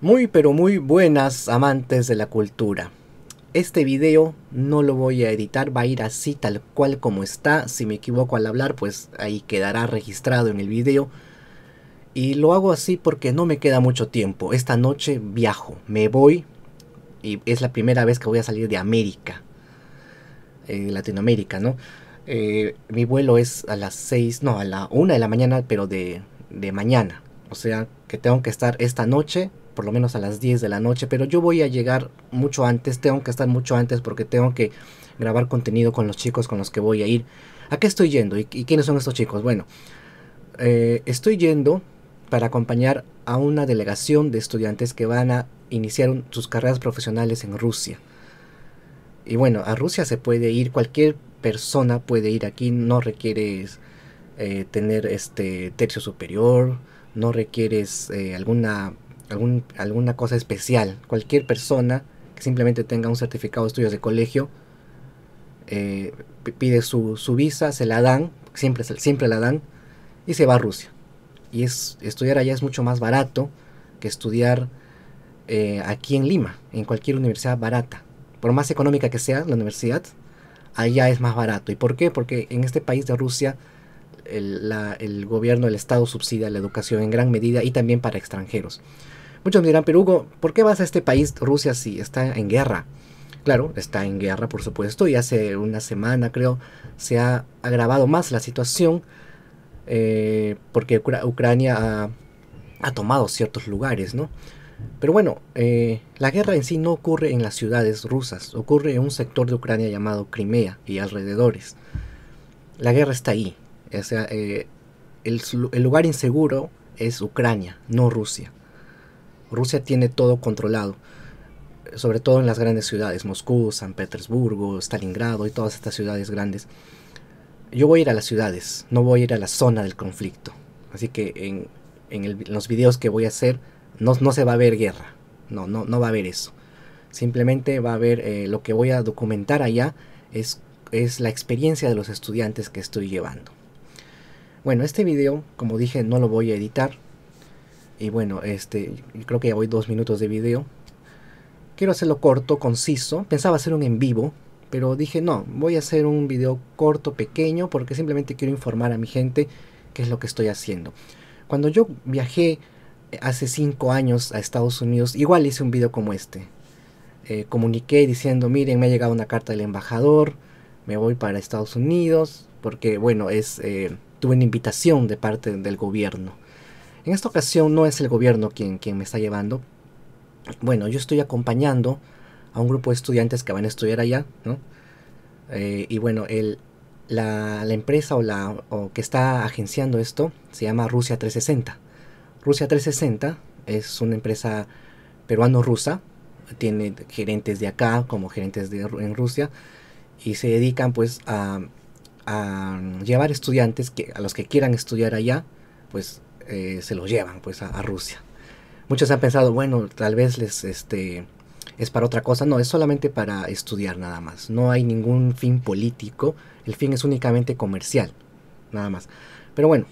Muy pero muy buenas amantes de la cultura. Este video no lo voy a editar, va a ir así tal cual como está. Si me equivoco al hablar pues ahí quedará registrado en el video. Y lo hago así porque no me queda mucho tiempo. Esta noche viajo, me voy y es la primera vez que voy a salir de América. Eh, Latinoamérica, ¿no? Eh, mi vuelo es a las 6, no, a la una de la mañana, pero de, de mañana. O sea que tengo que estar esta noche por lo menos a las 10 de la noche, pero yo voy a llegar mucho antes, tengo que estar mucho antes porque tengo que grabar contenido con los chicos con los que voy a ir. ¿A qué estoy yendo? ¿Y, quiénes son estos chicos? Bueno, eh, estoy yendo para acompañar a una delegación de estudiantes que van a iniciar sus carreras profesionales en Rusia. Y bueno, a Rusia se puede ir, cualquier persona puede ir aquí, no requieres eh, tener este tercio superior, no requieres eh, alguna algún, alguna cosa especial. Cualquier persona que simplemente tenga un certificado de estudios de colegio eh, pide su, visa, se la dan, siempre, siempre la dan, y se va a Rusia. Y es, estudiar allá es mucho más barato que estudiar eh, aquí en Lima, en cualquier universidad barata. Por más económica que sea la universidad, allá es más barato. ¿Y por qué? Porque en este país de Rusia el, el gobierno, el Estado subsidia la educación en gran medida y también para extranjeros. Muchos me dirán, pero Hugo, ¿por qué vas a este país, Rusia, si está en guerra? Claro, está en guerra, por supuesto, y hace una semana, creo, se ha agravado más la situación eh, porque Ucrania ha, tomado ciertos lugares, ¿no? Pero bueno, eh, la guerra en sí no ocurre en las ciudades rusas, ocurre en un sector de Ucrania llamado Crimea y alrededores. La guerra está ahí, eh, el lugar inseguro es Ucrania, no Rusia. Rusia tiene todo controlado, sobre todo en las grandes ciudades, Moscú, San Petersburgo, Stalingrado y todas estas ciudades grandes. Yo voy a ir a las ciudades, no voy a ir a la zona del conflicto. Así que en, los videos que voy a hacer no, se va a ver guerra, no, no, no va a haber eso. Simplemente va a ver eh, lo que voy a documentar allá es, es la experiencia de los estudiantes que estoy llevando. Bueno, este video, como dije, no lo voy a editar, y bueno, este, creo que ya voy dos minutos de video. Quiero hacerlo corto, conciso. Pensaba hacer un en vivo, pero dije no, voy a hacer un video corto, pequeño, porque simplemente quiero informar a mi gente qué es lo que estoy haciendo. Cuando yo viajé eh, hace cinco años a Estados Unidos, igual hice un video como este. Eh, comuniqué diciendo, miren, me ha llegado una carta del embajador, me voy para Estados Unidos, porque bueno, es, eh, tuve una invitación de parte del gobierno. En esta ocasión no es el gobierno quien, me está llevando. Bueno, yo estoy acompañando a un grupo de estudiantes que van a estudiar allá, eh, y bueno, la, empresa o la que está agenciando esto se llama Rusia 360. Rusia 360 es una empresa peruano-rusa, tiene gerentes de acá como gerentes en Rusia y se dedican pues a, llevar estudiantes a los que quieran estudiar allá, pues eh, se los llevan pues a, Rusia. Muchos han pensado, bueno, tal vez les este es para otra cosa, no, es solamente para estudiar nada más. No hay ningún fin político, el fin es únicamente comercial, nada más. Pero bueno,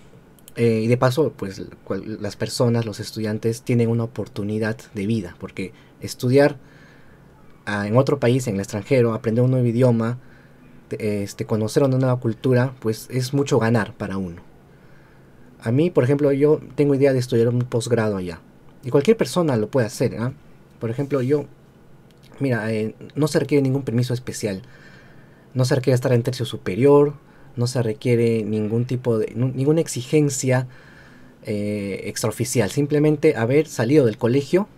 eh, y de paso, pues las personas, los estudiantes tienen una oportunidad de vida, porque estudiar ah, en otro país, en el extranjero, aprender un nuevo idioma, este, conocer una nueva cultura, pues es mucho ganar para uno. A mí, por ejemplo, yo tengo idea de estudiar un posgrado allá. Y cualquier persona lo puede hacer. ¿ah? Por ejemplo, yo, mira, eh, no se requiere ningún permiso especial. No se requiere estar en tercio superior. No se requiere ningún tipo de, ninguna exigencia eh, extraoficial. Simplemente haber salido del colegio,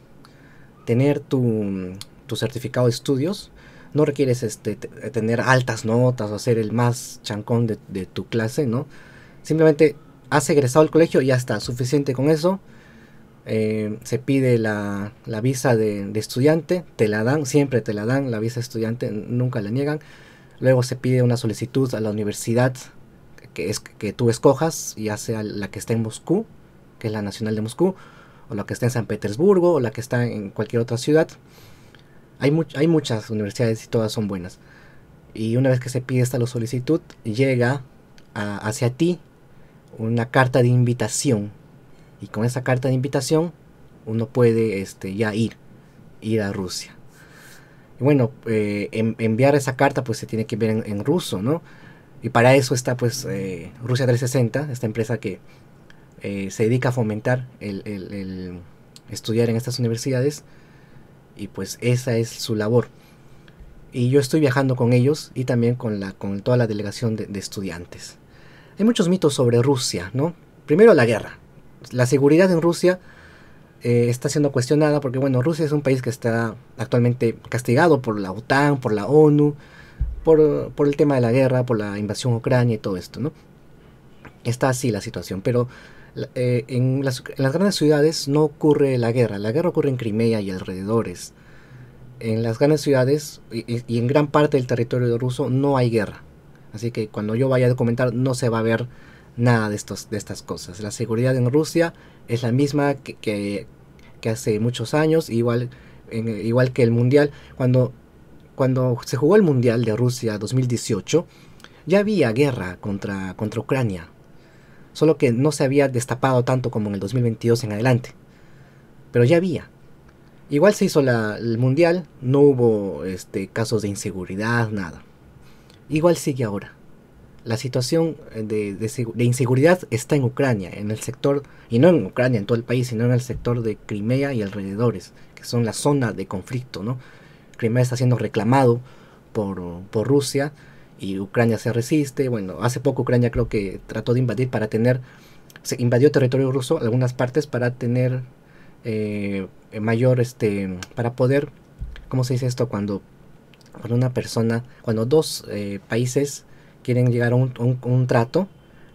tener tu, tu certificado de estudios. No requieres este, tener altas notas o ser el más chancón de, de tu clase, ¿no? Simplemente has egresado al colegio, ya está, suficiente con eso. Eh, se pide la, visa de, estudiante, te la dan, siempre te la dan, la visa de estudiante nunca la niegan. Luego se pide una solicitud a la universidad que, es, que tú escojas, ya sea la que está en Moscú, que es la Nacional de Moscú, o la que está en San Petersburgo, o la que está en cualquier otra ciudad. Hay, hay muchas universidades y todas son buenas. Y una vez que se pide esta solicitud, llega hacia ti una carta de invitación. Y con esa carta de invitación uno puede este, ya ir, ir a Rusia. Y bueno, eh, enviar esa carta pues se tiene que ver en, ruso, ¿no? Y para eso está pues eh, Rusia 360, esta empresa que eh, se dedica a fomentar el, estudiar en estas universidades. Y pues esa es su labor. Y yo estoy viajando con ellos y también con, la, con toda la delegación de estudiantes. Hay muchos mitos sobre Rusia, ¿no? Primero la guerra. La seguridad en Rusia eh, está siendo cuestionada porque, bueno, Rusia es un país que está actualmente castigado por la OTAN, por la ONU, por, el tema de la guerra, por la invasión Ucrania y todo esto, ¿no? Está así la situación, pero eh, en, las, grandes ciudades no ocurre la guerra, la guerra ocurre en Crimea y alrededores. En las grandes ciudades y en gran parte del territorio ruso no hay guerra. Así que cuando yo vaya a documentar no se va a ver nada de, estos, de estas cosas. La seguridad en Rusia es la misma que, hace muchos años, igual, igual que el Mundial. Cuando, cuando se jugó el Mundial de Rusia 2018, ya había guerra contra, contra Ucrania, solo que no se había destapado tanto como en el 2022 en adelante. Pero ya había. Igual se hizo la, el mundial, no hubo este, casos de inseguridad, nada igual sigue ahora. La situación eh, de, inseguridad está en Ucrania, en el sector, y no en Ucrania, en todo el país, sino en el sector de Crimea y alrededores, que son la zona de conflicto. ¿no? Crimea está siendo reclamado por, Rusia y Ucrania se resiste. Bueno, hace poco Ucrania creo que trató de invadir para tener, se invadió territorio ruso algunas partes para tener eh, mayor, este, para poder, ¿cómo se dice esto? Cuando cuando una persona, cuando dos eh, países quieren llegar a un, trato,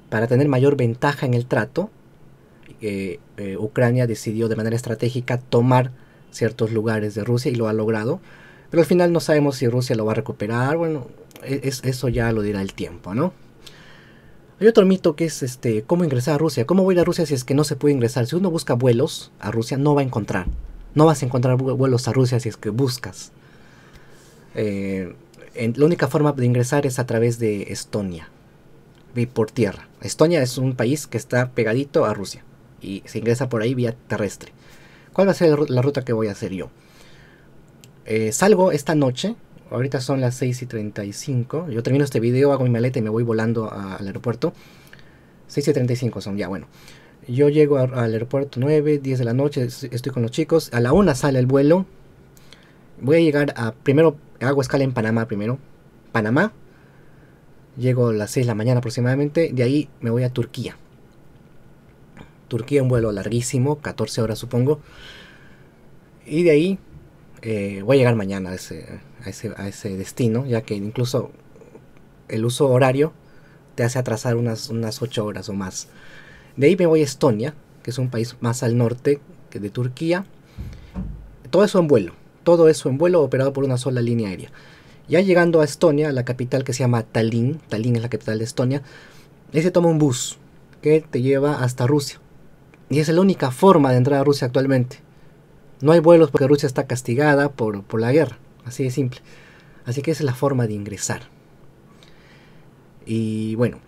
para tener mayor ventaja en el trato, eh, eh, Ucrania decidió de manera estratégica tomar ciertos lugares de Rusia y lo ha logrado. Pero al final no sabemos si Rusia lo va a recuperar, bueno, e-, eso ya lo dirá el tiempo, ¿no? Hay otro mito que es este, cómo ingresar a Rusia. ¿Cómo voy a ir a Rusia si es que no se puede ingresar? Si uno busca vuelos a Rusia, no va a encontrar. No vas a encontrar vuelos a Rusia si es que buscas. Eh, la única forma de ingresar es a través de Estonia, y por tierra. Estonia es un país que está pegadito a Rusia y se ingresa por ahí vía terrestre. ¿Cuál va a ser la ruta que voy a hacer yo? Eh, salgo esta noche, ahorita son las 6 y 35, yo termino este video, hago mi maleta y me voy volando al aeropuerto. 6 y 35 son ya, bueno. Yo llego al aeropuerto 9, 10 de la noche, estoy con los chicos, a la 1 sale el vuelo, Voy a llegar a... Primero, hago escala en Panamá primero. Panamá. Llego a las 6 de la mañana aproximadamente. De ahí me voy a Turquía. Turquía, un vuelo larguísimo, 14 horas supongo. Y de ahí eh, voy a llegar mañana a ese, ese, a ese destino, ya que incluso el uso horario te hace atrasar unas, unas 8 horas o más. De ahí me voy a Estonia, que es un país más al norte que de Turquía. Todo eso en vuelo todo eso en vuelo operado por una sola línea aérea. Ya llegando a Estonia, la capital que se llama Tallinn, Tallinn es la capital de Estonia, ese toma un bus que te lleva hasta Rusia. Y es la única forma de entrar a Rusia actualmente. No hay vuelos porque Rusia está castigada por, la guerra, así de simple. Así que esa es la forma de ingresar. Y bueno,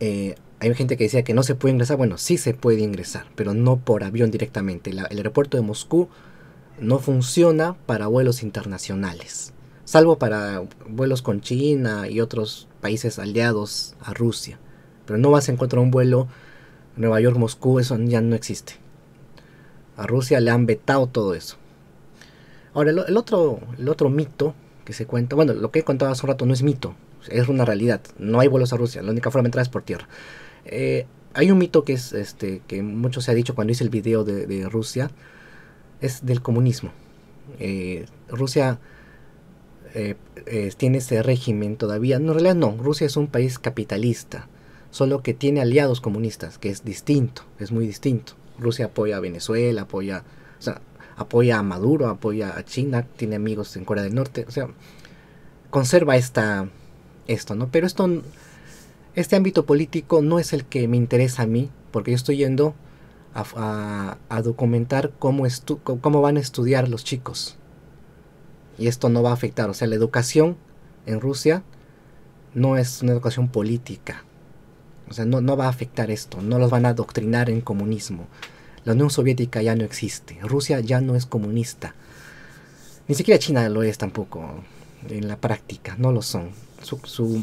eh, hay gente que decía que no se puede ingresar. Bueno, sí se puede ingresar, pero no por avión directamente. el aeropuerto de Moscú no funciona para vuelos internacionales, salvo para vuelos con China y otros países aliados a Rusia. Pero no vas a encontrar un vuelo Nueva York-Moscú, eso ya no existe. A Rusia le han vetado todo eso. Ahora, el, otro, el otro mito que se cuenta, bueno, lo que he contado hace un rato no es mito, es una realidad. No hay vuelos a Rusia, la única forma de entrar es por tierra. Eh, hay un mito que es este que mucho se ha dicho cuando hice el video de Rusia, es del comunismo. Eh, Rusia eh, eh, tiene ese régimen todavía. en realidad no, Rusia es un país capitalista, solo que tiene aliados comunistas, que es distinto, es muy distinto. Rusia apoya a Venezuela, apoya, apoya a Maduro, apoya a China, tiene amigos en Corea del Norte, o sea, conserva esta, esto, ¿no? Pero esto, este ámbito político no es el que me interesa a mí, porque yo estoy yendo a, documentar cómo, cómo van a estudiar los chicos. Y esto no va a afectar. O sea, la educación en Rusia no es una educación política. O sea, no, no va a afectar esto. No los van a adoctrinar en comunismo. La Unión Soviética ya no existe. Rusia ya no es comunista. Ni siquiera China lo es tampoco en la práctica. No lo son. Su, su,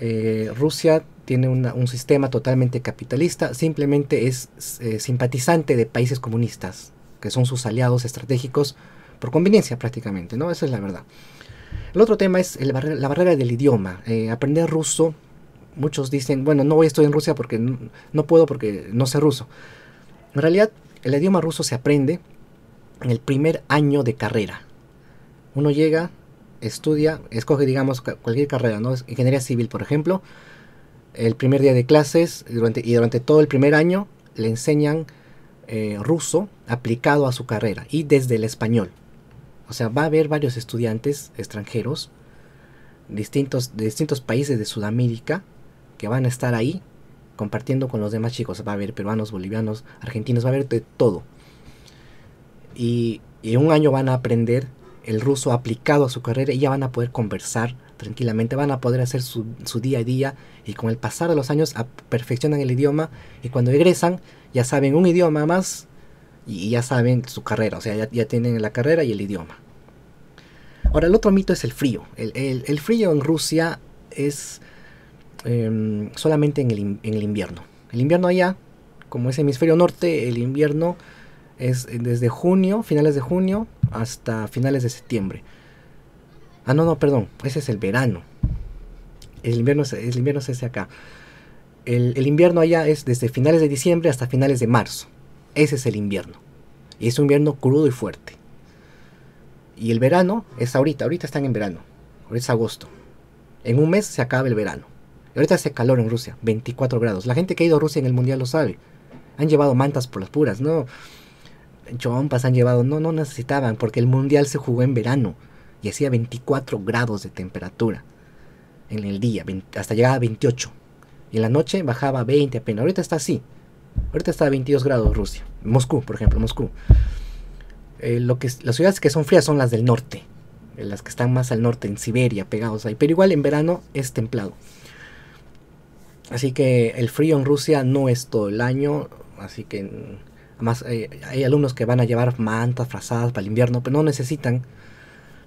eh, Rusia tiene un sistema totalmente capitalista, simplemente es eh, simpatizante de países comunistas, que son sus aliados estratégicos por conveniencia prácticamente, ¿no? Esa es la verdad. El otro tema es la barrera del idioma. Eh, aprender ruso, muchos dicen, bueno, no voy a estudiar en Rusia porque no puedo porque no sé ruso. En realidad, el idioma ruso se aprende en el primer año de carrera. Uno llega, estudia, escoge, digamos, cualquier carrera, ¿no? Ingeniería civil, por ejemplo. El primer día de clases durante, y durante todo el primer año le enseñan eh, ruso aplicado a su carrera y desde el español. O sea, va a haber varios estudiantes extranjeros distintos, de distintos países de Sudamérica que van a estar ahí compartiendo con los demás chicos. Va a haber peruanos, bolivianos, argentinos, va a haber de todo. Y, en un año van a aprender el ruso aplicado a su carrera y ya van a poder conversar tranquilamente, van a poder hacer su, día a día y con el pasar de los años perfeccionan el idioma y cuando egresan, ya saben un idioma más y ya saben su carrera, o sea, ya, tienen la carrera y el idioma. Ahora, el otro mito es el frío. El, frío en Rusia es em, solamente en el, en el invierno. El invierno allá, como es hemisferio norte, el invierno es desde junio, finales de junio, hasta finales de septiembre. Ah, no, no, perdón, ese es el verano. El invierno es, el invierno ese acá. El, invierno allá es desde finales de diciembre hasta finales de marzo. Ese es el invierno. Y es un invierno crudo y fuerte. Y el verano es ahorita, ahorita están en verano. Ahorita es agosto. En un mes se acaba el verano. Y ahorita hace calor en Rusia, 24 grados. La gente que ha ido a Rusia en el mundial lo sabe. Han llevado mantas por las puras, ¿no? chompas han llevado, no, no necesitaban, porque el mundial se jugó en verano y hacía 24 grados de temperatura en el día, hasta llegaba a 28. Y en la noche bajaba a 20 apenas. Ahorita está así. Ahorita está a 22 grados Rusia. Moscú, por ejemplo, Moscú. Eh, lo que, las ciudades que son frías son las del norte. Eh, las que están más al norte, en Siberia, pegados ahí. Pero igual en verano es templado. Así que el frío en Rusia no es todo el año. Así que mm, eh, hay alumnos que van a llevar mantas, frazadas para el invierno, pero no necesitan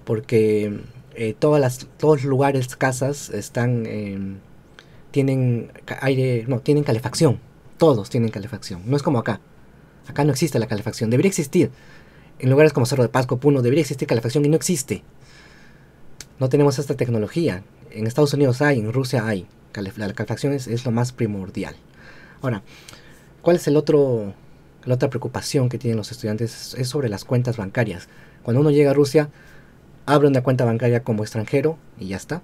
porque eh, todas las, todos lugares, casas, están, em, tienen aire, no, tienen calefacción. Todos tienen calefacción. No es como acá. Acá no existe la calefacción. Debería existir. En lugares como Cerro de Pasco, Puno, debería existir calefacción y no existe. No tenemos esta tecnología. En Estados Unidos hay, en Rusia hay. La calefacción es lo más primordial. Ahora, ¿cuál es el otro la otra preocupación que tienen los estudiantes es sobre las cuentas bancarias. Cuando uno llega a Rusia, abre una cuenta bancaria como extranjero y ya está.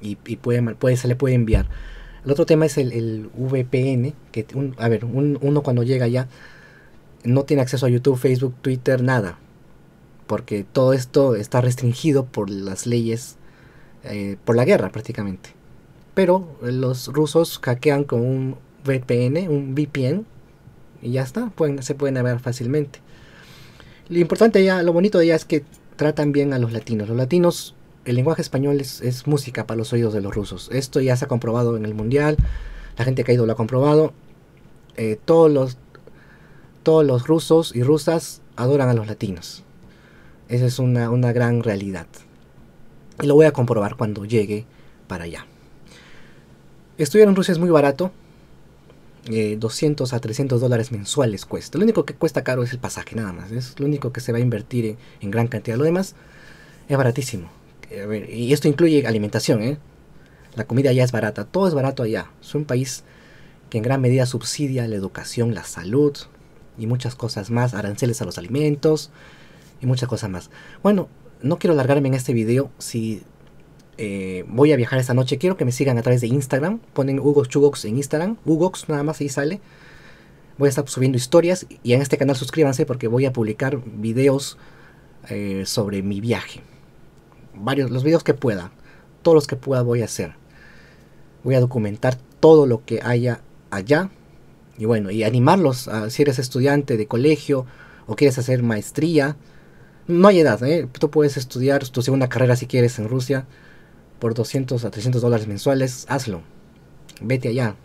Y, puede, se le puede enviar. El otro tema es el, VPN, a ver, uno cuando llega ya no tiene acceso a YouTube, Facebook, Twitter, nada. Porque todo esto está restringido por las leyes, eh, por la guerra prácticamente. Pero los rusos hackean con un VPN, un VPN, y ya está, se pueden hablar fácilmente. Lo importante ya, lo bonito de ella es que tratan bien a los latinos. Los latinos, el lenguaje español es, música para los oídos de los rusos. Esto ya se ha comprobado en el mundial, la gente que ha ido lo ha comprobado. Eh, todos, los, todos los rusos y rusas adoran a los latinos. Esa es una, una gran realidad. Y lo voy a comprobar cuando llegue para allá. Estudiar en Rusia es muy barato, 200 eh, a 300 dólares mensuales cuesta. Lo único que cuesta caro es el pasaje, nada más. Es lo único que se va a invertir en, gran cantidad. Lo demás es baratísimo. Eh, y esto incluye alimentación, ¿eh? La comida allá es barata, todo es barato allá. Es un país que en gran medida subsidia la educación, la salud y muchas cosas más, aranceles a los alimentos y muchas cosas más. Bueno, no quiero alargarme en este video, si eh, voy a viajar esta noche, quiero que me sigan a través de Instagram, ponen Hugo Chugox en Instagram, Ugox nada más ahí sale. Voy a estar subiendo historias y en este canal suscríbanse porque voy a publicar videos eh, sobre mi viaje. Varios, los videos que pueda, todos los que pueda voy a hacer. Voy a documentar todo lo que haya allá. Y bueno, y animarlos si eres estudiante de colegio o quieres hacer maestría. No hay edad, ¿eh? tú puedes estudiar tu una carrera si quieres en Rusia por 200 a 300 dólares mensuales, hazlo. Vete allá.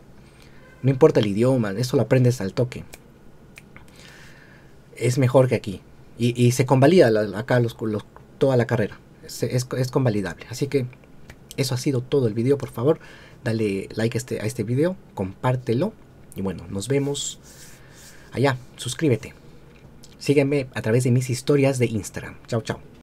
No importa el idioma, eso lo aprendes al toque. Es mejor que aquí. Y, se convalida acá toda la carrera. Es, convalidable. Así que eso ha sido todo el video, por favor. Dale like a este, a este video, compártelo. Y bueno, nos vemos allá. Suscríbete. Sígueme a través de mis historias de Instagram. Chao, chao.